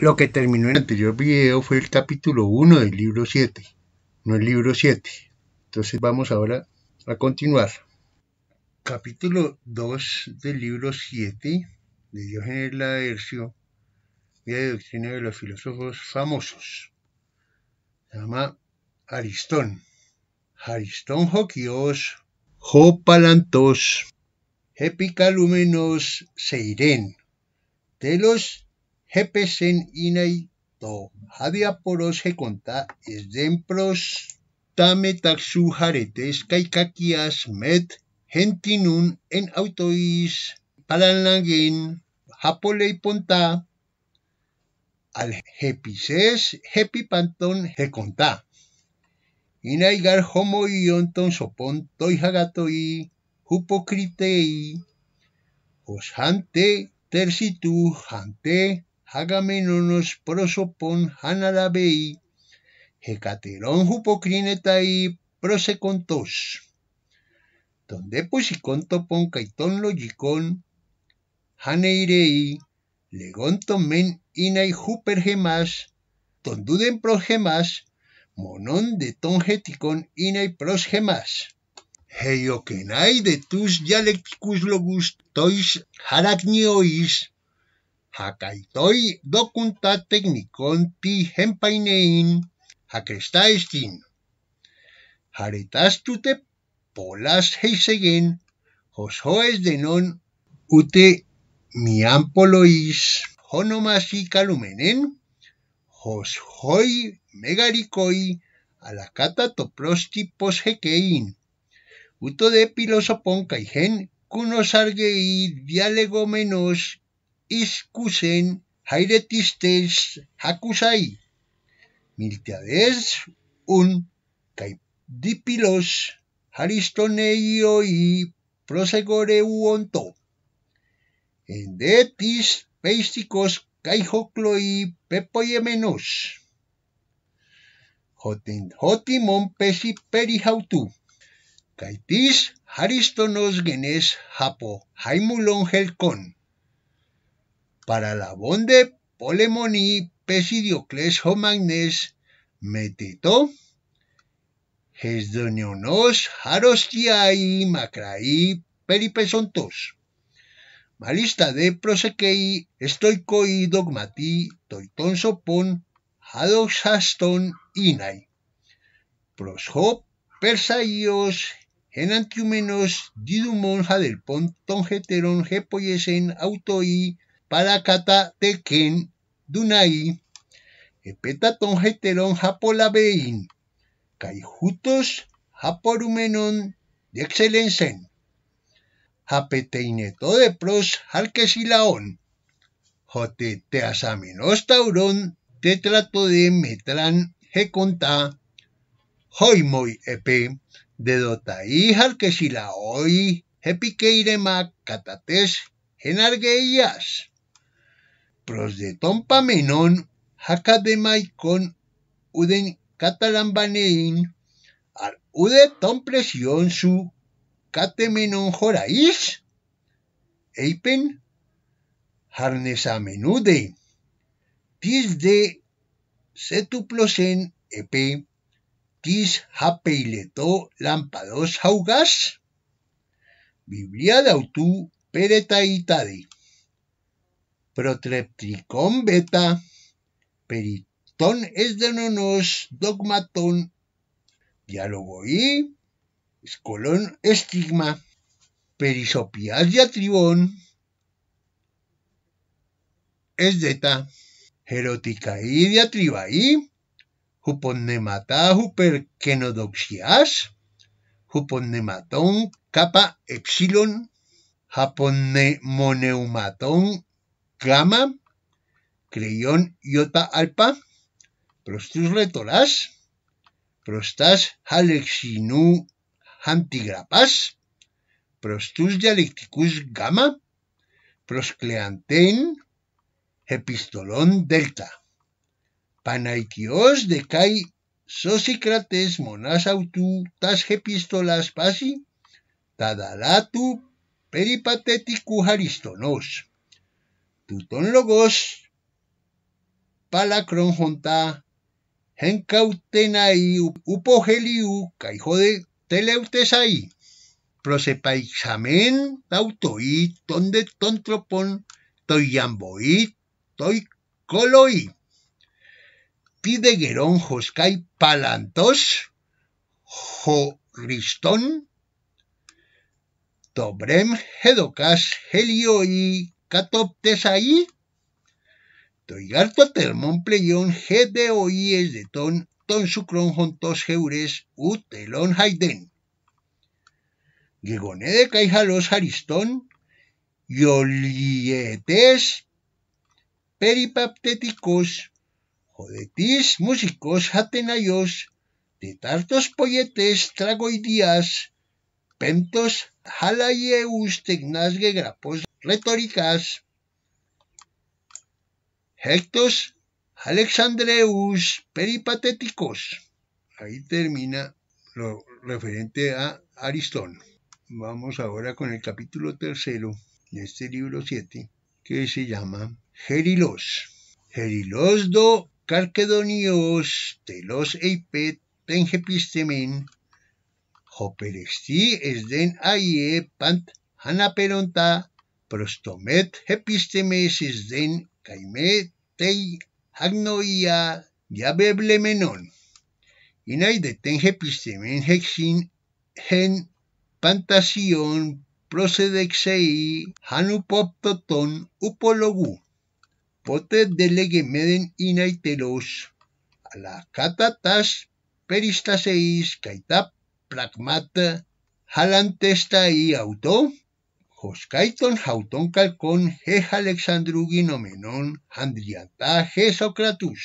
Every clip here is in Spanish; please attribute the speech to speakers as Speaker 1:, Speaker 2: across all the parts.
Speaker 1: Lo que terminó en el anterior video fue el capítulo 1 del libro 7, no el libro 7. Entonces vamos ahora a continuar. Capítulo 2 del libro 7 de Diógenes Laercio, Vía de Doctrina de los Filósofos Famosos. Se llama Aristón. Aristón Jokios Jopalantos, Epicalúmenos Seiren, Telos jepesen inai to hadia poros he konta den pros tame taksu harete skaikakias met hentinun en autois palanangin hapolei ponta al jepises hepi panton he konta inai gar homo ionton sopon toi hagatoi hupokritei os hante tersitu hante nos prosopon jupocrinetaí... Hecaterón hupocrinetai prosecontos. Donde pues topon caitón logicón, Haneirei, legontomen inai hupergemas, tonduden progemas, monon de tongeticon inai prosgemas. Heiokenai de tus dialecticus logus tois hakaitoi dokuntatek ti hempainein tu te polas heisegen hoshoes denon ute miampolois honomasi calumenen hoshoi megarikoi alakata toprosti poshekein. Uto de pilosopon kaigen kunosargei menos iskusen hairetistez hakusai. Miltiadez un kai dipilos haristoneioi prosegore uonto. Endetis peistikos kai jokloi pepoi emenos. jotimon pesi peri Kaitiz haristonos genez japo haimulon helkon. para la polemoni pesidiocles homagnes magnes metito hesdonionos harostiai macrai peripesontos. Malista de prosequei estoicoi dogmati toiton sopon hadoxaston inai. Prosho persaios enantiumenos didumon jadelpon tonjeteron jepoyesen autoi Paracatatequén, Dunai, Epetaton Heterón Japolabein, Caijutos Japorumenon de Excelensen, Japeteineto de Pros laón, Jote Teasaminos Taurón, trato de Metrán hoy Hoimoy Epe, de Dotaí Jarquesilaoi, Jepiqueirema Catates Genargueías de prosdetón pamenón de con uden catalambanein ar Tom presión su katemenon pen? eipen harnesamenude tis de setuplosen epe tis hapeileto lampados augas biblia dautu pereta peretaitadi PROTREPTRICON beta, Peritón nonos, DOGMATON Diálogo I, Escolón estigma, Perisopías diatribón, Esdeta, DIATRIBA y JUPONNEMATA juperkenodoxias, Juponnematón capa epsilon, Japonemoneumatón Gama, κρυον Ιώτα Αλπα, προς τους Λετοράς, προς τας Αλεξινού αντιγραπάς, προς τους διαλεκτικούς Γάμα, προς Κλεαντέν Επιστολών Δέλτα. Παναϊκιός δεκάι Σωσικρατές μονάς αυτού τας επιστολάς πάση, τα δαλά του περιπατετικού χαριστονός. tutón Logos, Palacrón Jonta, y Upogeliu, Caijo de Teleutesai, Prosepaichamen, Tautoí, Tonde Tontropon Toyamboí, Toy Coloí, Tideguerón, Palantos, Joristón, Tobrem, Hedokas Helioi, Catop Tesai. Toigarto Termon Pleion GDOIES de Ton Ton Sucron Jontos heures Utelon Hayden. Gigone de Caijalos Haristón. Yolietes. Peripaptéticos. Jodetis Músicos Atenayos. De Tartos poetes Tragoidías pentos Halaius tegnasge grapos retóricas. Hectos alexandreus peripatéticos. Ahí termina lo referente a Aristón. Vamos ahora con el capítulo tercero de este libro 7, que se llama Gerilos. Gerilos do carquedonios telos eipet tengepistemen Hoperexti ez den aie pant hana peronta prostomet epistemes ez den kaime tei hagnoia ya beble menon. Inai de ten epistemen hexin hen pantasion prosedexei hanupoptoton upologu. Pote delege meden inai ala katatas peristaseis kaitap pragmata halantesta y auto, Joscaiton hauton calcón he Alexandrugin omenon handrianta je Socratus.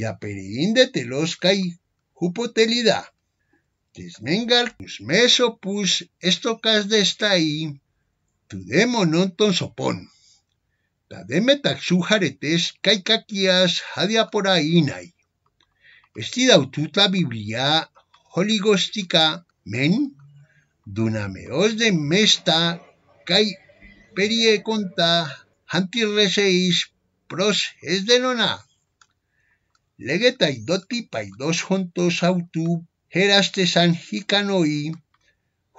Speaker 1: Ya y jupotelida hupotelida. kus meso pus estocas de tu tudemo sopon. sopón. Tademe taxu jaretes caicaquias Estida Estidaututa biblia holigostica men dunameos de mesta kai perie conta reseis pros es de nona. pai dos juntos autu heraste san i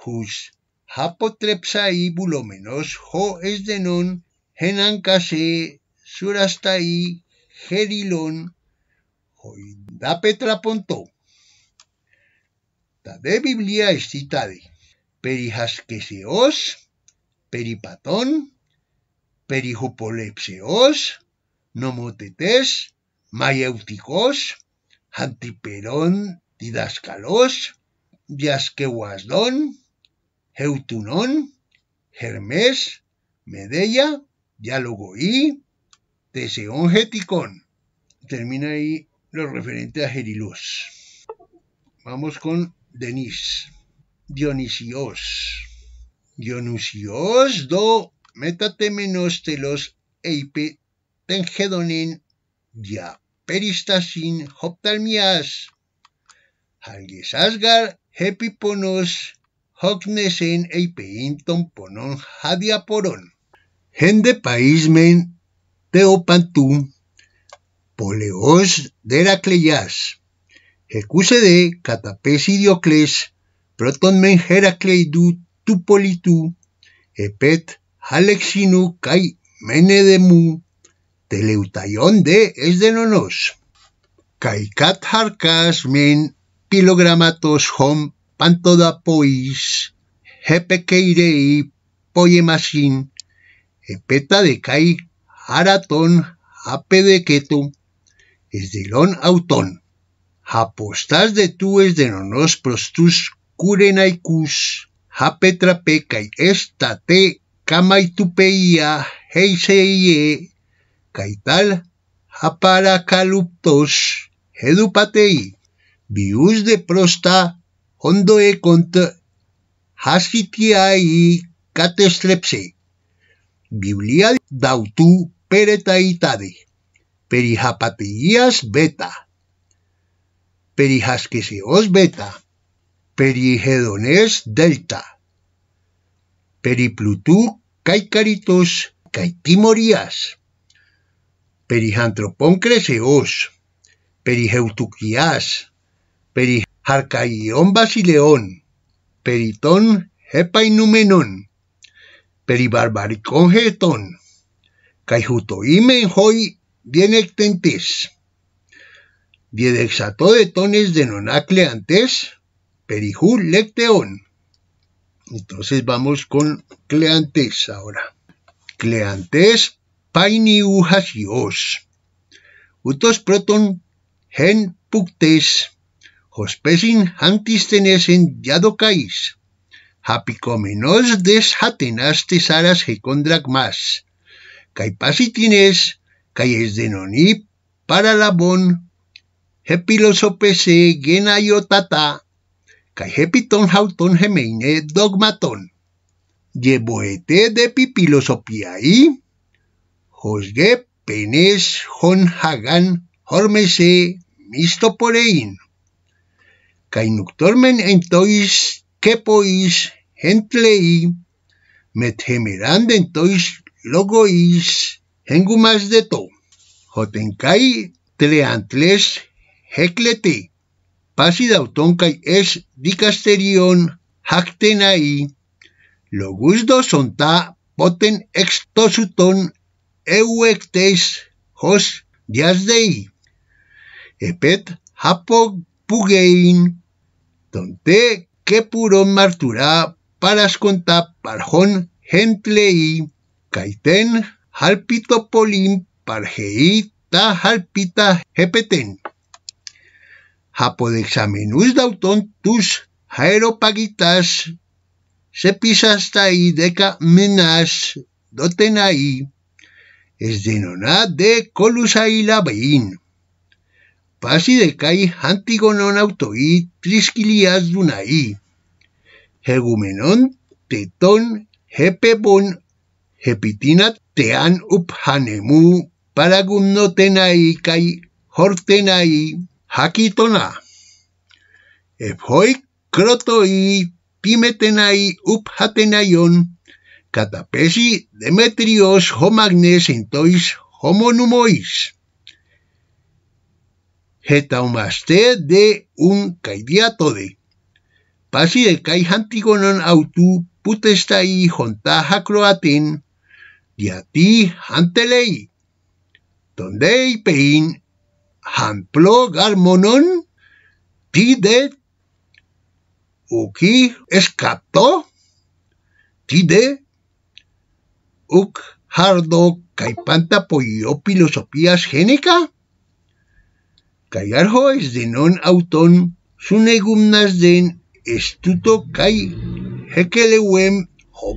Speaker 1: hus hapotrepsai bulomenos ho es de non herilon surastai gerilon ponto de Biblia es de: perijasqueseos, peripatón, perijupolepseos, nomotetes, mayéuticos, antiperón, didascalos, yasquehuasdón, Eutunón, Hermes, Medella, diálogoí Teseón Termina ahí lo referente a Gerilus. Vamos con Denis, Dionisios, Dionisios do metatemenos eipe tengedonin dia peristasin hoptalmias, asgar hepiponos hocnesen eipeinton ponon hadiaporon. Hende paismen teopantum poleos deracleias. Hecuse de catapes y proton men heracleidu tu epet alexinu kai menedemu, teleutayon de esdenonos. de harcas Kai men pilogramatos hom pantoda pois, hepekeirei poiemasin, epeta de kai araton apedeketu, es auton. Apostas de es de nonos prostus curenaicus, japetrapecai estate camaitupeia heiseie, caital haparacaluptos edupatei, vius de prosta hondoe cont hasitiai catestrepse, Biblia dautu peretaitade, perihapateias beta. Perijasquisios beta, perigedones delta, periplutú caicaritos caitimorías, perijantropón creceos, perigeutuquías, perijarcaión basileón, peritón hepainumenón, peribarbaricón getón, caijutoíme hoy bien Diedexató de tones de nonacle antes, perijú lecteón. Entonces vamos con Cleantes ahora. Cleantes Os. Utos proton gen puctes. Hospesin antistenes en yadocais. Hapicomenos aras tesaras gecondragmas. Caipasitines, calles de noni para Hepilosopese se llena yotata, kai hepiton hauton gemeine dogmaton. Yeboete de y josge penes hon hagan hormese mistoporein. Kai en entois kepois gentlei, methemerand tois logois hengumas de to. kai Tleantles Heclete, Pasidautón es dicasterion hactenai, logusdo sonta poten extosuton euectes hos diasdei. Epet hapog pugein, tonte kepuron martura paras conta parjón gentlei, caiten halpitopolin ta halpita hepeten hapodexaminus dauton tus jaeropagitas sepisastai deca minas dotenai esdenona de colusai labein pasi de kai antigonon autoi triskilias dunai hegumenon teton hepebon hepitina tean uphanemu paragumnotenai kai hortenai hakitona. Efhoi crotoi pimetenai uphatenaion katapesi demetrios homagnes entois homonumois. Hetaumaste de un caidiatode. Pasi de kai hantigonon autu putestai jonta croatin, diati hantelei. Tondei pein Garmonon, tide uki Escapto tide uk hardo caipanta poyo filosofías génica, Cayarjo es de non auton, sunegumnas den estuto kai hekelewem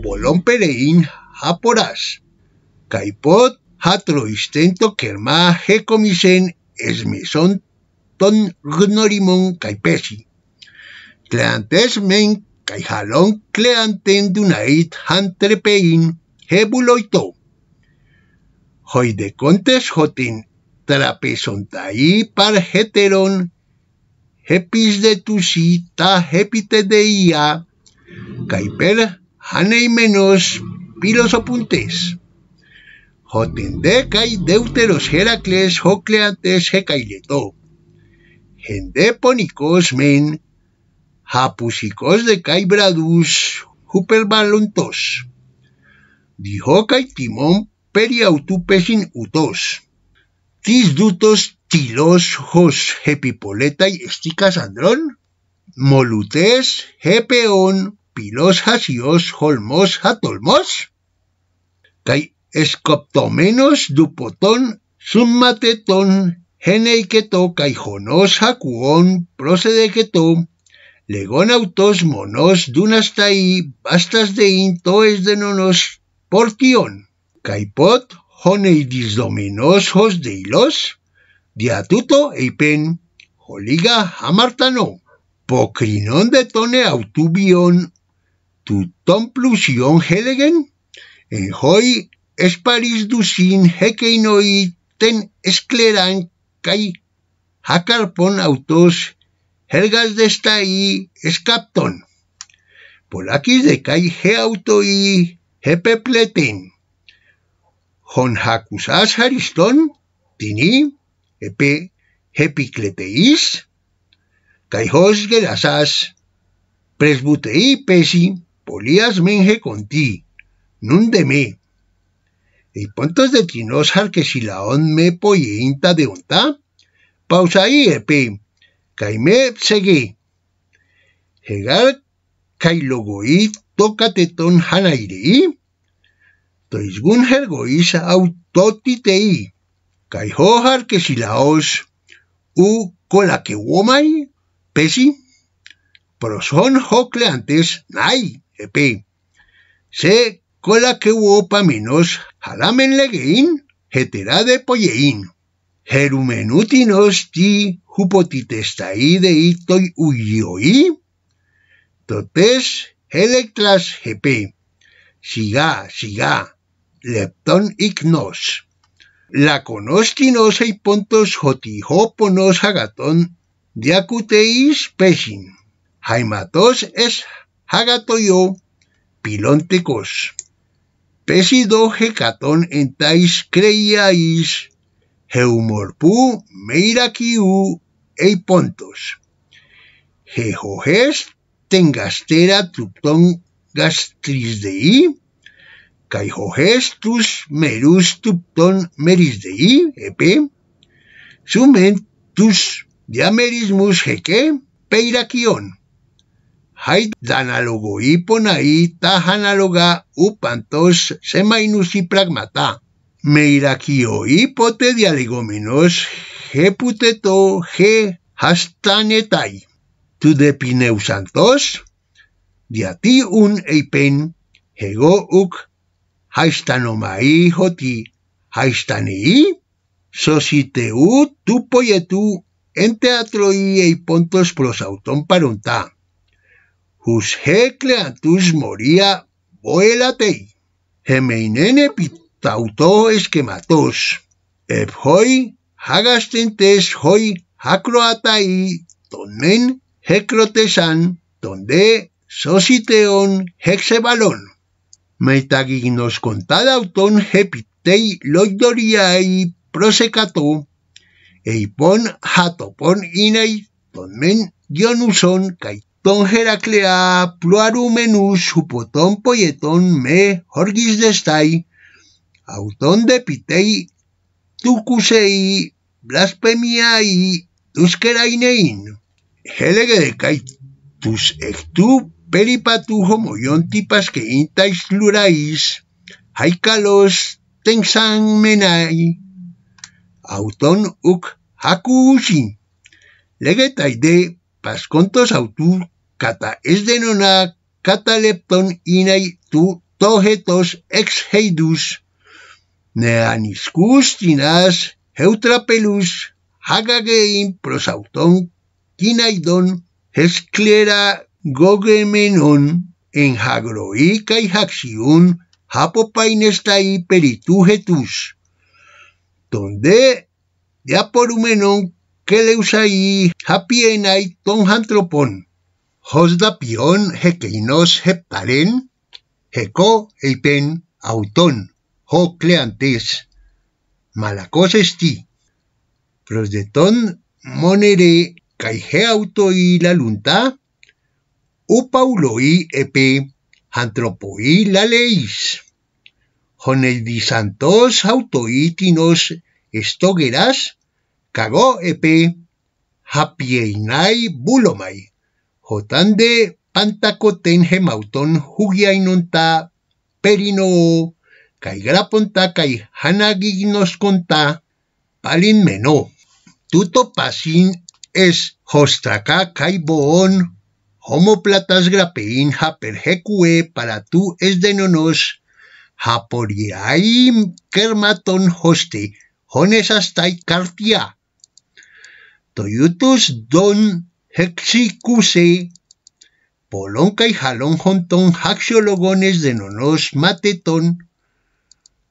Speaker 1: bolón pereín japorás. Caipot istento kerma hecomisen son ton gnorimón caipesi. men caijalón cleanten dunait hantrepein hebuloito. Hoy de contes jotin trapezontai par heteron hepis de ta hepite de ia caiper haneimenos pilos apuntes. Jotendecai deuteros Heracles jocleantes Hekaileto, Gendéponicos men japusicos de caibradus huperbalontos. Dijo timón periautupesin utos. Tis dutos tilos jos jepipoleta y esticas andrón. Molutes hepeon, pilos hasios holmos hatolmos. Kai escoptomenos dupotón, summatetón, geneiketo caijonos, procedeketo ...legon autos... monos, dunastai, bastas de intoes de nonos, portión, caipot, honeidis dominos, hos de diatuto, eipen, joliga, amartano, pocrinón de tone autubión, tutón plusión helegen, hoy que noi ten escleran kai hakarpon autos helgas de escapton. Polakis de kai he auto y Jon hakusas hariston tini epe hepicleteis kai hos gerasas presbutei pesi polias menje conti nun de me y pontos de tinosar que si la me poyinta de unta. Pausa ahí, epi. Caime seguí. Llegar cailogoí, tócate ton hanaireí. Toisgun hergoís autotiteí. que si la u cola que womai pesi. Proson hocleantes nai, epi. Se que que minos halamen legein, heterade poyein. Herumenutinos ti hupotitestai de itoi uyoi, totes electras gp. Siga, siga, lepton ignos. La conostinos y pontos hoponos, hagatón diacuteis pesin. Jaimatos es hagatoyo pilontecos. Pesido hecatón en tais creíais, meirakiu ei pontos. Jehojes tengastera tupton gastris de i, caijojes tus merus tupton merisdei de sumen diamerismus heque peiraquion. Haidanaluguipon iponaita, tajanáloga upantos semainus y pragmata. Meirakio hipote puteto heputeto ge hastanetai. Tu de pineusantos, diati un eipen, hego uk, haistanomai hoti, haistanii, sositeu tu poietu en teatro y eipontos prosautón parunta hus tus moría voelatei, gemeinene pitauto esquematos, Ephoi, hoy hagastentes hoy hacroatai tonen hecrotesan donde sositeon hexebalón. nos contada auton hepitei loidoriai prosecato, eipon hatopon inei tomen dionuson kai Ton Heraclea, Pluarumenus, Hupotón, Poyetón, Me, Jorgis Destai, Autón de Pitei, Tucusei, Blasfemiai, Tuskerainein, Helege de Kai, Tus Ectu, Peripatujo, Moyón, Tipas, que Intais, Lurais, Haikalos, Tensan, Menai, Autón, Uk, Legetai Legetaide, Pascontos autú kata es denona catalepton inai tu togetos ex heidus neaniscustinas eutrapelus hagagein prosauton kinaidon esclera gogemenon en hagroica y hapopainestai peritujetus donde ya por que Josda Pion hekeinos Jeparen, Heko Eipen Autón, Jo Cleantes, Malacos Esti, Prosdeton Monere Caije Auto y la Lunta, Upauloi Epe, Antropoi la Leis, santos Autoítinos Estogueras, cago Epe, Hapieinai Bulomai. Jotande pantacotenjemautón nonta perino ponta kai conta palin meno. Tuto pasin es hostaka kai boon homoplatas platas grapein para tu es de nonos japoriaim kermaton hoste honesas hasta cartia. Toyutus don Hexi Kusei, Polonca y Jalón Jontón, Haxiologones de Nonos mateton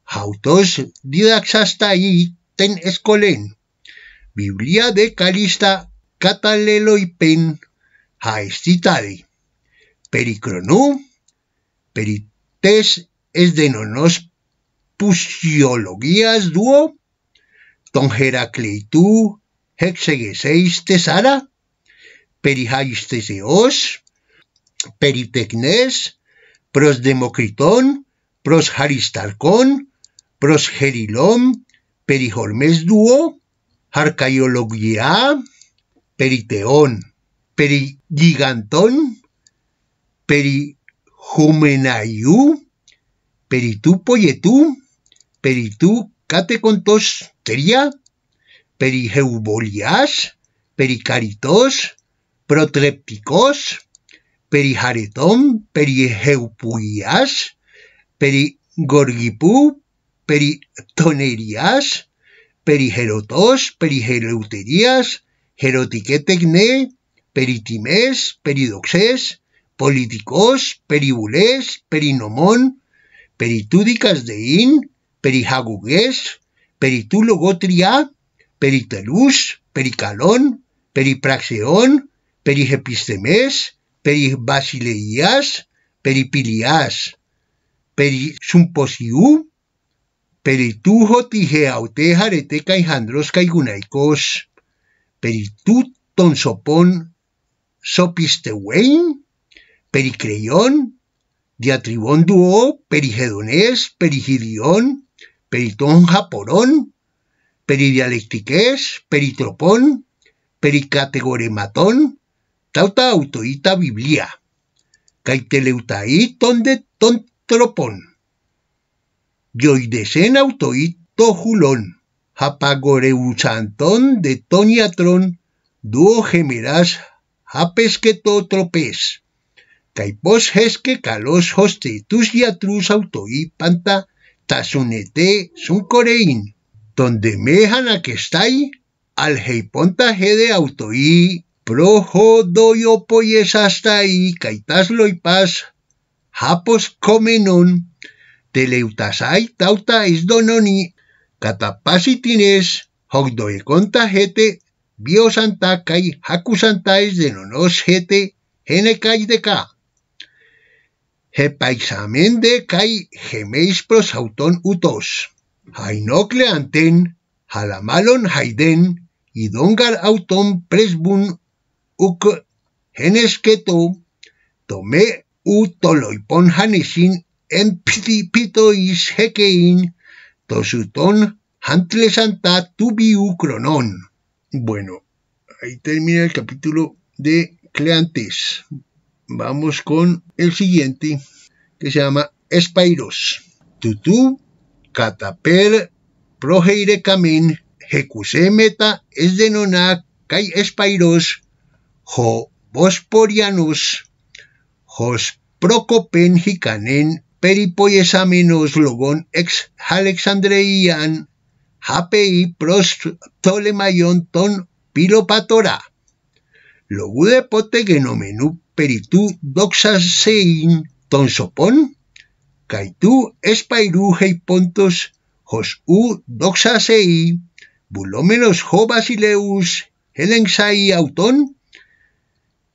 Speaker 1: Jautos Didaxasta y Ten Biblia de Calista, Catalelo y Pen, Perites es de Nonos Pusiologías Duo, Ton Heracleitú, Hexegeseis Tesara, περί Χάλιστες περί τεκνές, προς Δημοκριτών, προς Χαρισταρκών, προς Χεριλόμ, περί Χορμές Δουό, Χαρκαϊολογιά, περί Θεών, περί Γιγαντών, περί Χουμεναϊού, περί του Πογετού, περί του Κατεκοντός Τρία, περί Χεουβολιάς, περί Καριτός, προτρεπτικός, περί χαριτών, περί χεουπουργίας, περί γοργυπού, περί τονεριάς, περί χερωτός, περί χερωτικέ τεκνέ, περί τιμές, περί δοξές, πολιτικός, περί βουλές, περί νομών, περί τούδικας δεήν, περί χαγουγές, περί του λογότρια, περί τελούς, περί καλών, περί πραξεών, περί επιστημές, περί βασιλείας, περί πηλιάς, περί συμποσιού, περί τούχο τη γεαυτέ χαρετέ καί χανδρός καί γουναϊκός, περί τούτων σοπών ουέιν, περί κρειόν, διατριβών του ο, περί χεδονές, περί χειδιών, περί των χαπορών, περί διαλεκτικές, περί τροπών, περί κατηγορηματών, tauta autoita biblia, caiteleutai tonde tropon. yoidesen autoito julón, japagoreuzantón de toniatrón, duo gemerás to tropez, caipos jesque calos tus yatrus autoí panta tasunete suncorein. donde mejan a que estáis, al jeipontaje de autoí Prohodoyopoyes hasta ahí, caitas loipas, japos comenón, teleutasai tauta es dononi, catapasitines, conta jete, biosanta kai hakusantais de nonos jete, kai de ca. Hepaisamende kai gemeis prosauton utos. Hainocle anten, jalamalon haiden, y auton presbun uk genesketu tome u toloipon hanesin is ishekein tosuton hantle santa tubiu cronón. Bueno, ahí termina el capítulo de Cleantes. Vamos con el siguiente que se llama Espairos. Tutu cataper, proheirekamen camen, meta, es de kai espairos, Bosporianus, Jos Procopen Hicanen peripoyesamenos... Logon ex Alexandreian, Hapei Prost tolemaion Ton Pilopatora, Logude genomenu... Peritu Doxasein Ton Sopon, Kaitu Espairu pontos, Jos U Doxasei, ...bulomenos Jo Basileus, Helensai Auton,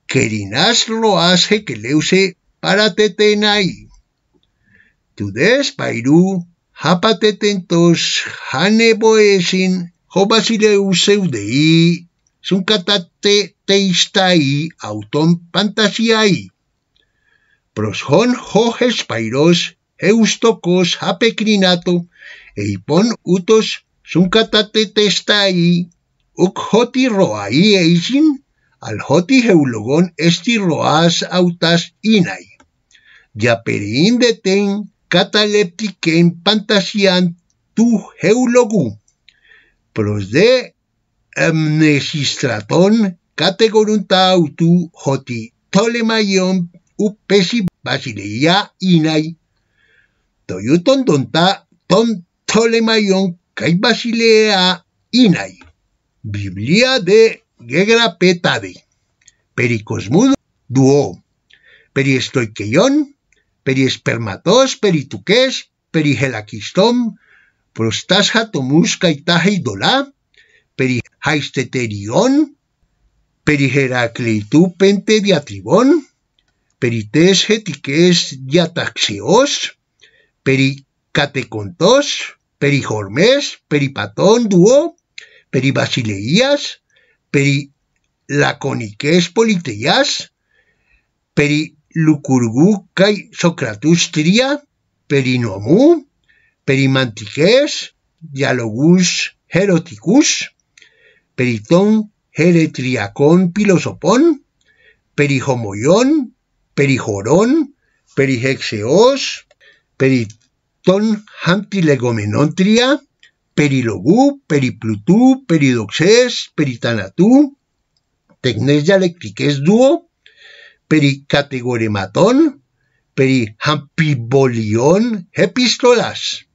Speaker 1: Kerinas lo hace que le use para tetenai. Tudes pairú, japatetentos, janeboesin, sun suncatate teistai, auton pantasiai. Prosjon jojes pairos, eustocos, japecrinato, eipon utos, suncatate testai, ukjoti eisin, al hoti heulogon esti roas autas inai, Ya de ten cataléptiquen pantasian tu pros de amnesistraton categorunta autu joti tolemayon upesi basileia inai, Toyuton donta ton tolemayon kai basilea inai, Biblia de petade, pericosmudo duo, periestoiqueión, perispermatos, perituques, perigelakistom, prostasja tomusca y idolá, perihaisteterión, periheraclitu pente diatribón, perites getiques diataxios, pericatecontos, perihormes, peripatón duo, peribasileías, peri laconiques politeias, peri lucurgu kai Socratus tria, peri dialogus heroticus, peritón heretriacón pilosopón, perihomoyón, perijorón, perihexeos, peritón hantilegomenon tria, Perilogú, Periplutú, Peridoxés, Peritanatú, Tecnes dialectiques dúo, Pericategorematón, Perihampibolión, Epístolas.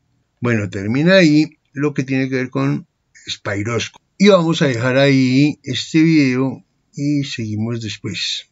Speaker 1: Bueno, termina ahí lo que tiene que ver con Spirosco. Y vamos a dejar ahí este video y seguimos después.